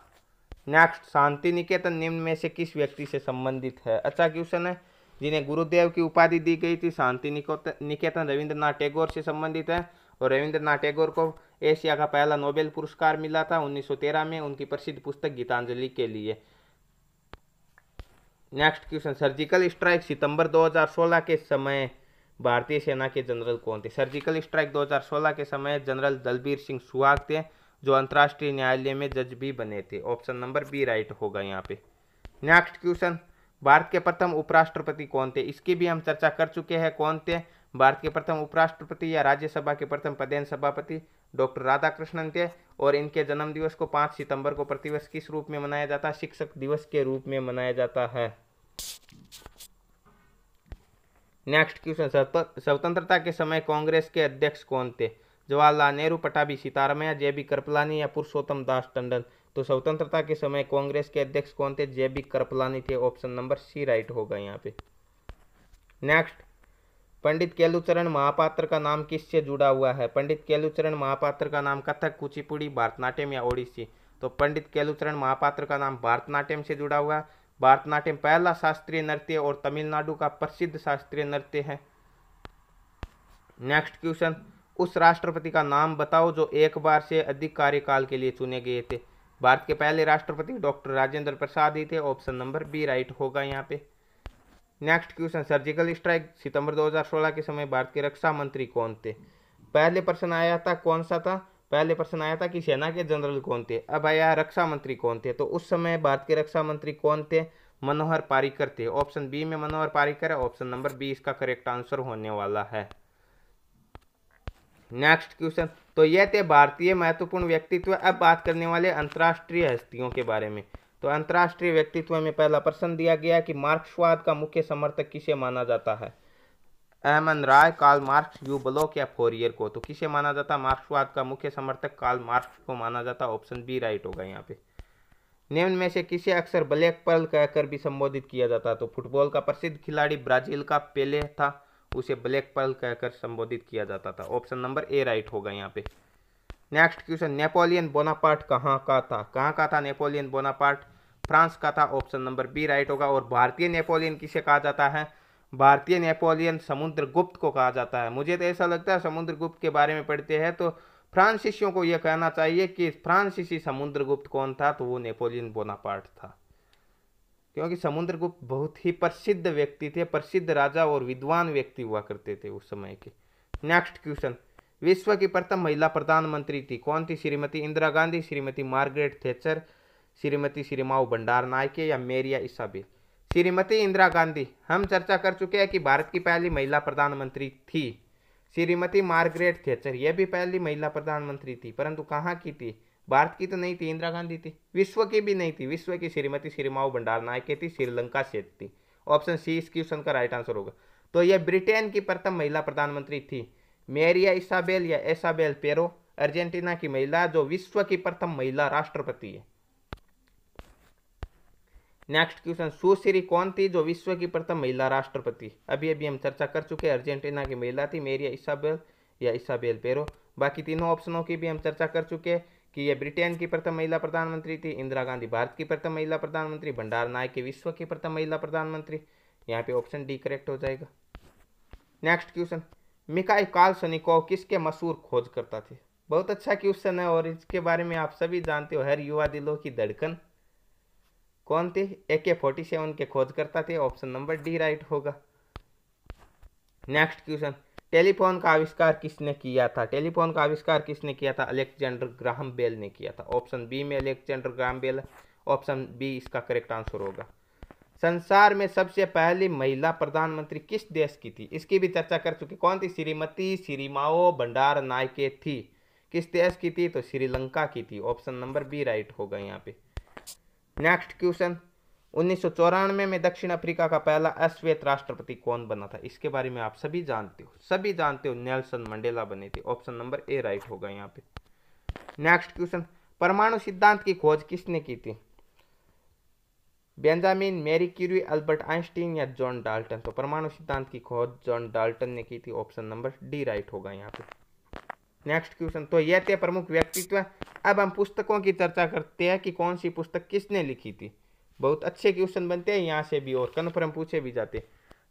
नेक्स्ट शांति निकेतन निम्न में से किस व्यक्ति से संबंधित है अच्छा क्वेश्चन है जिन्हें गुरुदेव की उपाधि दी गई थी शांति निकेतन रविंद्रनाथ टैगोर से संबंधित है और रविंद्रनाथ टैगोर को एशिया का पहला नोबेल पुरस्कार मिला था 1913 में उनकी प्रसिद्ध पुस्तक गीतांजलि के लिए नेक्स्ट क्वेश्चन सर्जिकल स्ट्राइक सितंबर 2016 के समय भारतीय सेना के जनरल कौन थे सर्जिकल स्ट्राइक 2016 के समय जनरल दलबीर सिंह सुहाग थे जो अंतर्राष्ट्रीय न्यायालय में जज भी बने थे ऑप्शन नंबर बी राइट होगा यहाँ पे नेक्स्ट क्वेश्चन भारत के प्रथम उपराष्ट्रपति कौन थे इसकी भी हम चर्चा कर चुके हैं कौन थे भारत के प्रथम उपराष्ट्रपति या राज्यसभा के प्रथम पदेन सभापति डॉक्टर राधाकृष्णन थे और इनके जन्म दिवस को पाँच सितंबर को प्रतिवर्ष किस रूप में मनाया जाता है शिक्षक दिवस के रूप में मनाया जाता है नेक्स्ट क्वेश्चन स्वतंत्रता के समय कांग्रेस के अध्यक्ष कौन थे जवाहरलाल नेहरू पटाभी सीतारमैया जे बी कृपलानी या पुरुषोत्तम दास टंडन तो स्वतंत्रता के समय कांग्रेस के अध्यक्ष कौन थे जे बी करपलानी थे ऑप्शन नंबर सी राइट होगा यहाँ पे नेक्स्ट पंडित केलुचरण महापात्र का नाम किससे जुड़ा हुआ है पंडित केलुचरण महापात्र का नाम कथक कुचिपुड़ी भारतनाट्यम या ओडिसी तो पंडित केलुचरण महापात्र का नाम भारतनाट्यम से जुड़ा हुआ है भारतनाट्यम पहला शास्त्रीय नृत्य और तमिलनाडु का प्रसिद्ध शास्त्रीय नृत्य है नेक्स्ट क्वेश्चन उस राष्ट्रपति का नाम बताओ जो एक बार से अधिक कार्यकाल के लिए चुने गए थे भारत के पहले राष्ट्रपति डॉक्टर राजेंद्र प्रसाद ही थे ऑप्शन नंबर बी राइट होगा यहाँ पे नेक्स्ट क्वेश्चन सर्जिकल स्ट्राइक सितंबर 2016 के समय भारत के रक्षा मंत्री कौन थे पहले प्रश्न आया था कौन सा था पहले प्रश्न आया था कि सेना के जनरल कौन थे अब आया रक्षा मंत्री कौन थे तो उस समय भारत के रक्षा मंत्री कौन थे मनोहर पारिकर थे ऑप्शन बी में मनोहर पारिकर है ऑप्शन नंबर बी इसका करेक्ट आंसर होने वाला है नेक्स्ट क्वेश्चन तो ये थे भारतीय महत्वपूर्ण व्यक्तित्व अब बात करने वाले अंतर्राष्ट्रीय हस्तियों के बारे में तो अंतर्राष्ट्रीय व्यक्तित्व में पहला प्रश्न दिया गया कि मार्क्सवाद का मुख्य समर्थक किसे माना जाता है अहमद राय काल मार्क्स यू ब्लॉक या फोरियर को तो किसे माना जाता मार्क्सवाद का मुख्य समर्थक काल मार्क्स को माना जाता ऑप्शन बी राइट होगा यहाँ पे निम्न में से किसे अक्सर ब्लैक पर्ल कहकर भी संबोधित किया जाता तो फुटबॉल का प्रसिद्ध खिलाड़ी ब्राजील का पेले था उसे ब्लैक पर्ल कहकर संबोधित किया जाता था ऑप्शन नंबर ए राइट होगा यहाँ पे नेक्स्ट क्वेश्चन नेपोलियन बोनापार्ट कहाँ का था कहाँ का था नेपोलियन बोनापार्ट फ्रांस का था ऑप्शन नंबर बी राइट होगा और भारतीय नेपोलियन किसे कहा जाता है भारतीय नेपोलियन समुद्र गुप्त को कहा जाता है मुझे तो ऐसा लगता है समुद्र गुप्त के बारे में पढ़ते हैं तो फ्रांसिसियों को यह कहना चाहिए कि फ्रांसिसी समुद्र गुप्त कौन था तो वो नेपोलियन बोनापार्ट था क्योंकि समुद्रगुप्त बहुत ही प्रसिद्ध व्यक्ति थे प्रसिद्ध राजा और विद्वान व्यक्ति हुआ करते थे उस समय के नेक्स्ट क्वेश्चन विश्व की प्रथम महिला प्रधानमंत्री थी कौन थी Shrimati Indira Gandhi Shrimati Margaret Thatcher Shrimati Sirimavo Bandaranaike या मेरिया इसाबेल श्रीमती इंदिरा गांधी हम चर्चा कर चुके हैं कि भारत की पहली महिला प्रधानमंत्री थी श्रीमती मार्गरेट थेचर यह भी पहली महिला प्रधानमंत्री थी परंतु कहाँ की थी भारत की तो नहीं थी इंदिरा गांधी थी विश्व की भी नहीं थी विश्व की श्रीमती श्रीमाओ भंडार नायके थी श्रीलंका से थी ऑप्शन सी इस क्वेश्चन का राइट आंसर होगा तो यह ब्रिटेन की प्रथम महिला प्रधानमंत्री थी मेरिया इसाबेल या एसाबेल पेरो अर्जेंटीना की महिला जो विश्व की प्रथम महिला राष्ट्रपति है नेक्स्ट क्वेश्चन सुश्री कौन थी जो विश्व की प्रथम महिला राष्ट्रपति अभी अभी हम चर्चा कर चुके हैं अर्जेंटीना की महिला थी मेरिया इसाबेल या इसाबेल पेरो बाकी तीनों ऑप्शनों की भी हम चर्चा कर चुके हैं कि यह ब्रिटेन की प्रथम महिला प्रधानमंत्री थी इंदिरा गांधी भारत की प्रथम महिला प्रधानमंत्री भंडार नायक विश्व की प्रथम महिला प्रधानमंत्री यहाँ पे ऑप्शन डी करेक्ट हो जाएगा नेक्स्ट क्वेश्चन मिकाई कालसनिकोव किसके मशहूर करता थे बहुत अच्छा क्वेश्चन है और इसके बारे में आप सभी जानते हो हर युवा दिलों की धड़कन कौन थे ए के फोर्टी सेवन के खोज करता थे ऑप्शन नंबर डी राइट होगा नेक्स्ट क्वेश्चन टेलीफोन का आविष्कार किसने किया था टेलीफोन का आविष्कार किसने किया था अलेक्जेंडर ग्राहम बेल ने किया था ऑप्शन बी में Alexander Graham Bell option B इसका करेक्ट आंसर होगा संसार में सबसे पहली महिला प्रधानमंत्री किस देश की थी इसकी भी चर्चा कर चुकी कौन थी श्रीमती श्रीमाओ भंडार नायके थी किस देश की थी तो श्रीलंका की थी ऑप्शन नंबर बी राइट होगा यहाँ पे नेक्स्ट क्वेश्चन उन्नीस में दक्षिण अफ्रीका का पहला अश्वेत राष्ट्रपति कौन बना था इसके बारे में आप सभी जानते हो सभी जानते हो नेल्सन मंडेला बने थे ऑप्शन नंबर ए राइट होगा यहाँ पे नेक्स्ट क्वेश्चन परमाणु सिद्धांत की खोज किसने की थी Benjamin Marie Curie Albert Einstein या जॉन डाल्टन तो परमाणु सिद्धांत की खोज जॉन डाल्टन ने की थी ऑप्शन नंबर डी राइट होगा यहाँ पे नेक्स्ट क्वेश्चन तो यह थे प्रमुख व्यक्तित्व अब हम पुस्तकों की चर्चा करते हैं कि कौन सी पुस्तक किसने लिखी थी बहुत अच्छे क्वेश्चन बनते हैं यहाँ से भी और कन्फर्म पूछे भी जाते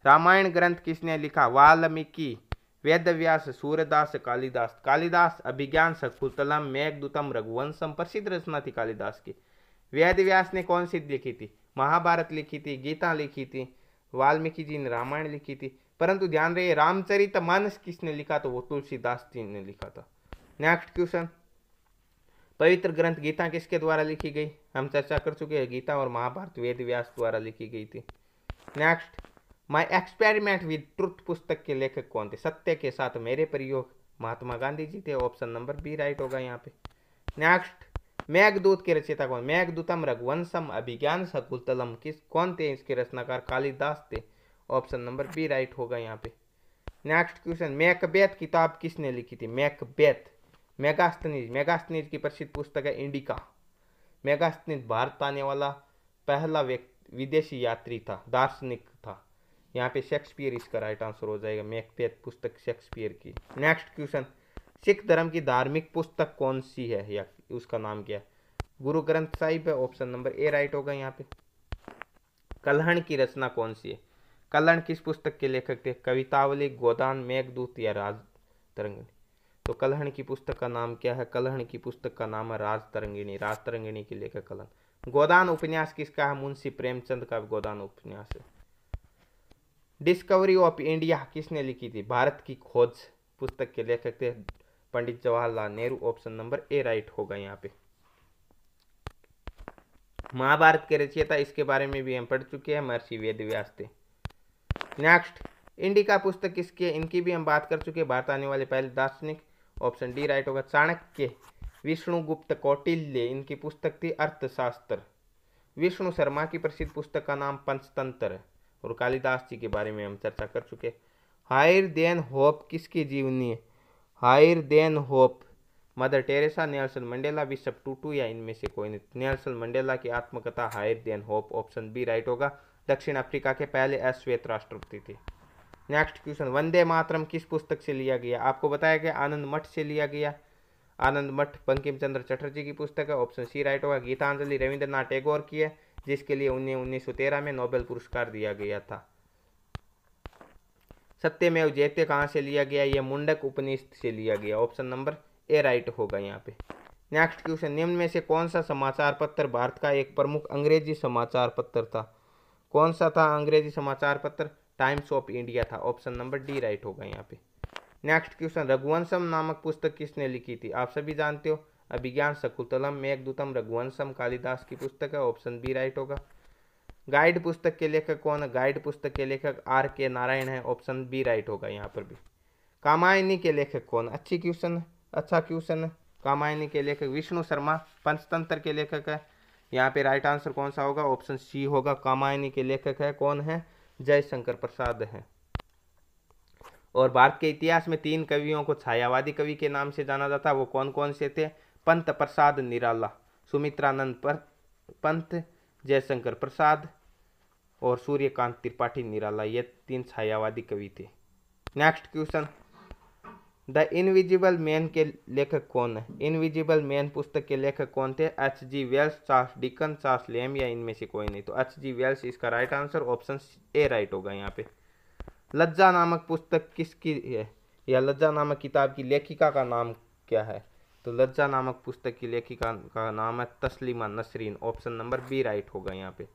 रामायण ग्रंथ किसने लिखा वाल्मीकि वेदव्यास सूर्यदास कालिदास कालिदास अभिज्ञान शकुतलम मेघदूतम रघुवंशम प्रसिद्ध रचना थी कालिदास की वेदव्यास ने कौन सी लिखी थी महाभारत लिखी थी गीता लिखी थी वाल्मीकि जी ने रामायण लिखी थी परंतु ध्यान रहे रामचरित मानस किसने लिखा तो वो तुलसीदास जी ने लिखा था नेक्स्ट क्वेश्चन पवित्र ग्रंथ गीता किसके द्वारा लिखी गई हम चर्चा कर चुके हैं गीता और महाभारत वेद व्यास द्वारा लिखी गई थी next my experiment with truth पुस्तक के लेखक कौन थे सत्य के साथ मेरे प्रयोग महात्मा गांधी जी थे ऑप्शन नंबर बी राइट होगा यहाँ पे नेक्स्ट मैगदूत के रचयिता कौन मैगदूतम रघुवंशम अभिज्ञान सकुलतलम किस कौन थे इसके रचनाकार कालिदास थे ऑप्शन नंबर बी राइट होगा यहाँ पे नेक्स्ट क्वेश्चन मैकबेथ किताब किसने लिखी थी मैकबेथ मेगास्तनीज मेगास्तनीज की प्रसिद्ध पुस्तक है इंडिका मेगास्मिथ भारत आने वाला पहला व्यक्ति विदेशी यात्री था दार्शनिक था यहाँ पे शेक्सपियर इसका राइट आंसर हो जाएगा मैकबेथ पुस्तक शेक्सपियर की नेक्स्ट क्वेश्चन सिख धर्म की धार्मिक पुस्तक कौन सी है या उसका नाम क्या है गुरु ग्रंथ साहिब है ऑप्शन नंबर ए राइट होगा यहाँ पे कलहण की रचना कौन सी है कलहण किस पुस्तक के लेखक थे कवितावली गोदान मेघदूत या राज तरंगनी तो कलहण की पुस्तक का नाम क्या है कलहण की पुस्तक का नाम है राज तरंगिणी राज तरंगिणी के लेखक कलहण गोदान उपन्यास किसका है मुंशी प्रेमचंद का गोदान उपन्यास है डिस्कवरी ऑफ इंडिया किसने लिखी थी भारत की खोज पुस्तक के लेखक थे Pandit Jawaharlal Nehru option number A right होगा यहाँ पे महाभारत के रचयिता इसके बारे में भी हम पढ़ चुके हैं महर्षि वेद व्यास थे नेक्स्ट इंडिका पुस्तक किसकी है इनकी भी हम बात कर चुके हैं भारत आने वाले पहले दार्शनिक ऑप्शन डी राइट होगा चाणक्य विष्णुगुप्त कौटिल्य इनकी पुस्तक थी अर्थशास्त्र विष्णु शर्मा की प्रसिद्ध पुस्तक का नाम पंचतंत्र और कालिदास जी के बारे में हम चर्चा कर चुके हायर देन होप किसकी जीवनी है higher than hope Mother Teresa Nelson Mandela Bishop Tutu या इनमें से कोई नहीं नेल्सन मंडेला की आत्मकथा higher than hope option B right होगा दक्षिण अफ्रीका के पहले अश्वेत राष्ट्रपति थे नेक्स्ट क्वेश्चन वंदे मातरम किस पुस्तक से लिया गया आपको बताया गया आनंद मठ से लिया गया आनंद मठ बंकिम चंद्र चटर्जी की पुस्तक है ऑप्शन सी राइट होगा गीतांजलि रविंद्रनाथ टैगोर की है जिसके लिए उन्हें उन्नीस में नोबेल पुरस्कार दिया गया था सत्यमेव जैत्य कहाँ से लिया गया यह मुंडक उपनिषद से लिया गया ऑप्शन नंबर ए राइट होगा यहाँ पे नेक्स्ट क्वेश्चन निम्न में से कौन सा समाचार पत्र भारत का एक प्रमुख अंग्रेजी समाचार पत्र था कौन सा था अंग्रेजी समाचार पत्र टाइम्स ऑफ इंडिया था ऑप्शन नंबर डी राइट होगा यहाँ पे नेक्स्ट क्वेश्चन रघुवंशम नामक पुस्तक किसने लिखी थी आप सभी जानते हो अभिज्ञान शकुतलम मेघदूतम रघुवंशम कालिदास की पुस्तक है ऑप्शन बी राइट होगा गाइड पुस्तक के लेखक कौन है गाइड पुस्तक के लेखक आर के नारायण है ऑप्शन बी राइट होगा यहाँ पर भी कामायनी के लेखक कौन अच्छी क्वेश्चन है अच्छा क्वेश्चन है कामायनी के लेखक विष्णु शर्मा पंचतंत्र के लेखक है यहाँ पे राइट आंसर कौन सा होगा ऑप्शन सी होगा कामायनी के लेखक है कौन है जयशंकर प्रसाद हैं और भारत के इतिहास में तीन कवियों को छायावादी कवि के नाम से जाना जाता वो कौन कौन से थे पंत प्रसाद निराला सुमित्रानंद पर पंत जयशंकर प्रसाद और सूर्यकांत त्रिपाठी निराला ये तीन छायावादी कवि थे next question the invisible man के लेखक कौन है इनविजिबल मैन पुस्तक के लेखक कौन थे H G Wells Charles Dickens Charles Lamb या इनमें से कोई नहीं तो एच जी वेल्स इसका right answer option A right होगा यहाँ पे लज्जा नामक पुस्तक किसकी है या लज्जा नामक किताब की लेखिका का नाम क्या है तो लज्जा नामक पुस्तक की लेखिका का नाम है Taslima Nasrin option number B right होगा यहाँ पे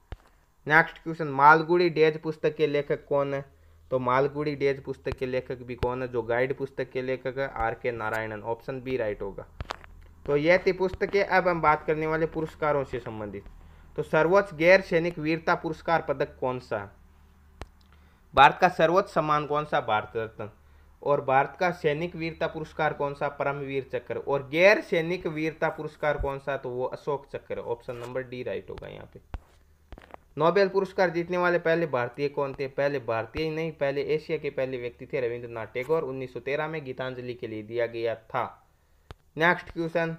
नेक्स्ट क्वेश्चन मालगुड़ी डेज पुस्तक के लेखक कौन है तो मालगुड़ी डेज पुस्तक के लेखक भी कौन है जो गाइड पुस्तक के लेखक है आर के नारायणन ऑप्शन बी राइट होगा तो यह थी पुस्तकें अब हम बात करने वाले पुरस्कारों से संबंधित तो सर्वोच्च गैर सैनिक वीरता पुरस्कार पदक कौन सा भारत का सर्वोच्च सम्मान कौन सा भारत रत्न और भारत का सैनिक वीरता पुरस्कार कौन सा परमवीर चक्र और गैर सैनिक वीरता पुरस्कार कौन सा तो वो अशोक चक्र ऑप्शन नंबर डी राइट होगा यहाँ पे नोबेल पुरस्कार जीतने वाले पहले भारतीय कौन थे पहले भारतीय ही नहीं पहले एशिया के पहले व्यक्ति थे रविंद्रनाथ टैगोर 1913 में गीतांजलि के लिए दिया गया था नेक्स्ट क्वेश्चन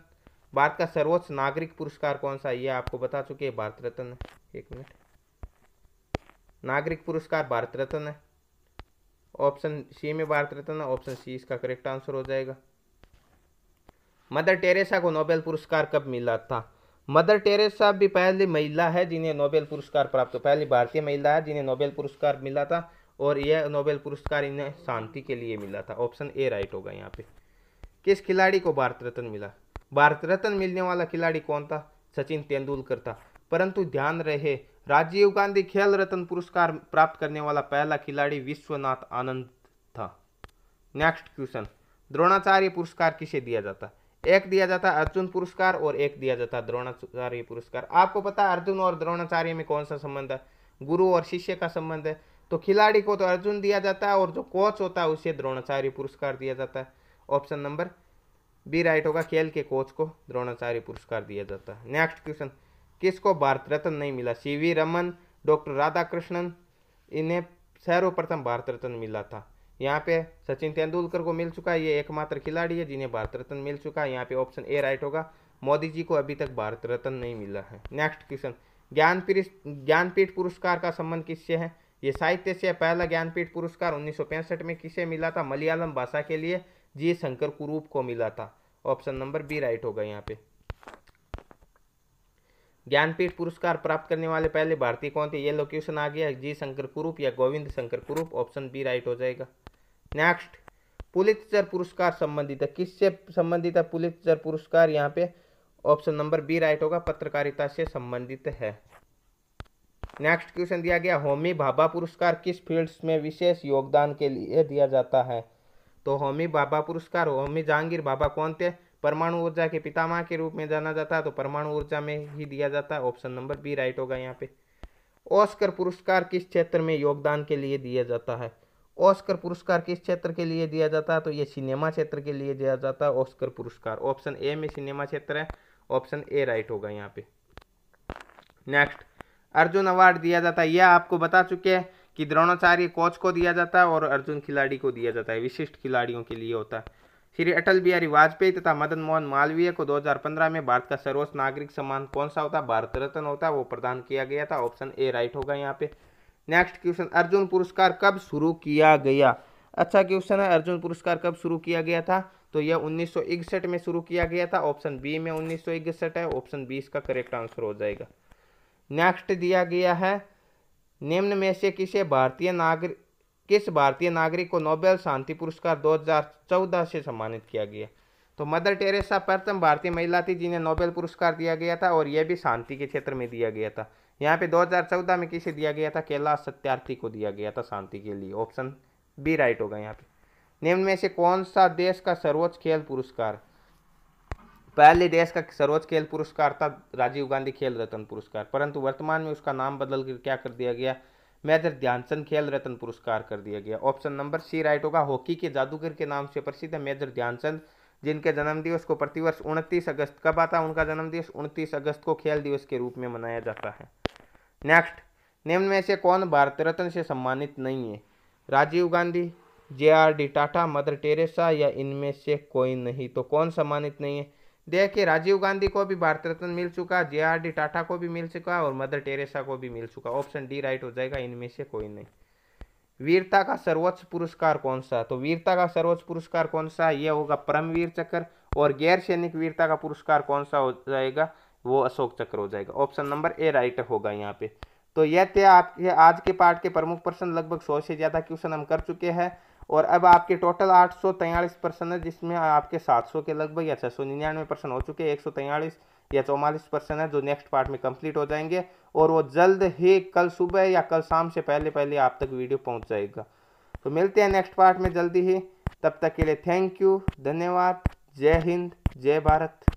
भारत का सर्वोच्च नागरिक पुरस्कार कौन सा ये आपको बता चुके हैं भारत रत्न एक मिनट नागरिक पुरस्कार भारत रत्न है ऑप्शन सी में भारत रत्न ऑप्शन सी इसका करेक्ट आंसर हो जाएगा मदर टेरेसा को नोबेल पुरस्कार कब मिला था मदर टेरेसा भी पहली महिला है जिन्हें नोबेल पुरस्कार प्राप्त पहली भारतीय महिला है जिन्हें नोबेल पुरस्कार मिला था और यह नोबेल पुरस्कार इन्हें शांति के लिए मिला था ऑप्शन ए राइट होगा यहाँ पे किस खिलाड़ी को भारत रत्न मिला भारत रत्न मिलने वाला खिलाड़ी कौन था सचिन तेंदुलकर था परंतु ध्यान रहे राजीव गांधी खेल रत्न पुरस्कार प्राप्त करने वाला पहला खिलाड़ी विश्वनाथ आनंद था नेक्स्ट क्वेश्चन द्रोणाचार्य पुरस्कार किसे दिया जाता एक दिया जाता अर्जुन पुरस्कार और एक दिया जाता द्रोणाचार्य पुरस्कार आपको पता है अर्जुन और द्रोणाचार्य में कौन सा संबंध है गुरु और शिष्य का संबंध है तो खिलाड़ी को तो अर्जुन दिया जाता है और जो कोच होता है उसे द्रोणाचार्य पुरस्कार दिया जाता है ऑप्शन नंबर बी राइट होगा खेल के कोच को द्रोणाचार्य पुरस्कार दिया जाता है नेक्स्ट क्वेश्चन किसको भारत रत्न नहीं मिला C V Raman doctor Radhakrishnan इन्हें सर्वप्रथम भारत रत्न मिला था यहाँ पे सचिन तेंदुलकर को मिल चुका है ये एकमात्र खिलाड़ी है जिन्हें भारत रत्न मिल चुका है यहाँ पे ऑप्शन ए राइट होगा मोदी जी को अभी तक भारत रत्न नहीं मिला है नेक्स्ट क्वेश्चन ज्ञानपीठ ज्ञानपीठ पुरस्कार का संबंध किससे है ये साहित्य से पहला ज्ञानपीठ पुरस्कार उन्नीस में किसे मिला था मलयालम भाषा के लिए जी शंकर कुरूप को मिला था ऑप्शन नंबर बी राइट होगा यहाँ पे ज्ञानपीठ पुरस्कार प्राप्त करने वाले पहले भारतीय कौन थे ये लोकेशन आ गया जी शंकर कुरूप या गोविंद शंकर कुरूप ऑप्शन बी राइट हो जाएगा नेक्स्ट पुलित्जर पुरस्कार संबंधित है किससे संबंधित है पुलित्जर पुरस्कार यहाँ पे ऑप्शन नंबर बी राइट होगा पत्रकारिता से संबंधित है नेक्स्ट क्वेश्चन दिया गया होमी भाभा पुरस्कार किस फील्ड्स में विशेष योगदान के लिए दिया जाता है तो होमी भाभा पुरस्कार होमी जहांगीर भाभा कौन थे परमाणु ऊर्जा के पितामा के रूप में जाना जाता है तो परमाणु ऊर्जा में ही दिया जाता है ऑप्शन नंबर बी राइट होगा यहाँ पे ऑस्कर पुरस्कार किस क्षेत्र में योगदान के लिए दिया जाता है ऑस्कर पुरस्कार किस क्षेत्र के लिए दिया जाता है तो ये सिनेमा क्षेत्र के लिए दिया जाता है ऑस्कर पुरस्कार ऑप्शन ए में सिनेमा क्षेत्र है ऑप्शन ए राइट होगा यहाँ पे नेक्स्ट अर्जुन अवार्ड दिया जाता है यह आपको बता चुके हैं कि द्रोणाचार्य कोच को दिया जाता है और अर्जुन खिलाड़ी को दिया जाता है विशिष्ट खिलाड़ियों के लिए होता है श्री अटल बिहारी वाजपेयी तथा मदन मोहन मालवीय को 2015 में भारत का सर्वोच्च नागरिक सम्मान कौन सा होता है भारत रत्न होता है वो प्रदान किया गया था ऑप्शन ए राइट होगा यहाँ पे नेक्स्ट क्वेश्चन अर्जुन पुरस्कार कब शुरू किया गया अच्छा क्वेश्चन है अर्जुन पुरस्कार कब शुरू किया गया था तो यह उन्नीस में शुरू किया गया था ऑप्शन बी में उन्नीस है ऑप्शन बी इसका करेक्ट आंसर हो जाएगा नेक्स्ट दिया गया है निम्न में से किसे भारतीय नागरिक किस भारतीय नागरिक को नोबेल शांति पुरस्कार 2014 से सम्मानित किया गया तो मदर टेरेसा प्रथम भारतीय महिला थी जिन्हें नोबेल पुरस्कार दिया गया था और यह भी शांति के क्षेत्र में दिया गया था यहाँ पे 2014 में किसे दिया गया था कैलाश सत्यार्थी को दिया गया था शांति के लिए ऑप्शन बी राइट होगा यहाँ पे निम्न में से कौन सा देश का सर्वोच्च खेल पुरस्कार पहले देश का सर्वोच्च खेल पुरस्कार था राजीव गांधी खेल रत्न पुरस्कार परंतु वर्तमान में उसका नाम बदल कर क्या कर दिया गया मेजर ध्यानचंद खेल रत्न पुरस्कार कर दिया गया ऑप्शन नंबर सी राइट होगा हॉकी के जादूगर के नाम से प्रसिद्ध है मेजर ध्यानचंद जिनके जन्मदिवस को प्रतिवर्ष उनतीस अगस्त कब आता है उनका जन्मदिवस उनतीस अगस्त को खेल दिवस के रूप में मनाया जाता है नेक्स्ट निम्न में से कौन भारत रत्न से सम्मानित नहीं है Rajiv Gandhi J R D Tata Mother Teresa या इनमें से कोई नहीं तो कौन सम्मानित नहीं है देखिए राजीव गांधी को भी भारत रत्न मिल चुका जे आर डी टाटा को भी मिल चुका और मदर टेरेसा को भी मिल चुका ऑप्शन डी राइट हो जाएगा इनमें से कोई नहीं वीरता का सर्वोच्च पुरस्कार कौन सा तो वीरता का सर्वोच्च पुरस्कार कौन सा यह होगा परमवीर चक्र और गैर सैनिक वीरता का पुरस्कार कौन सा हो जाएगा वो अशोक चक्र हो जाएगा ऑप्शन नंबर ए राइट होगा यहाँ पे तो यह थे आपके आज के पार्ट के प्रमुख प्रश्न लगभग सौ से ज़्यादा क्वेश्चन हम कर चुके हैं और अब आपके टोटल आठ सौ तैयारीस प्रश्न है जिसमें आपके सात सौ के लगभग या छः सौ निन्यानवे प्रश्न हो चुके हैं एक सौ तैयारीस या चौवालीस प्रश्न है जो नेक्स्ट पार्ट में कंप्लीट हो जाएंगे और वो जल्द ही कल सुबह या कल शाम से पहले पहले आप तक वीडियो पहुँच जाएगा तो मिलते हैं नेक्स्ट पार्ट में जल्दी ही तब तक के लिए थैंक यू धन्यवाद जय हिंद जय भारत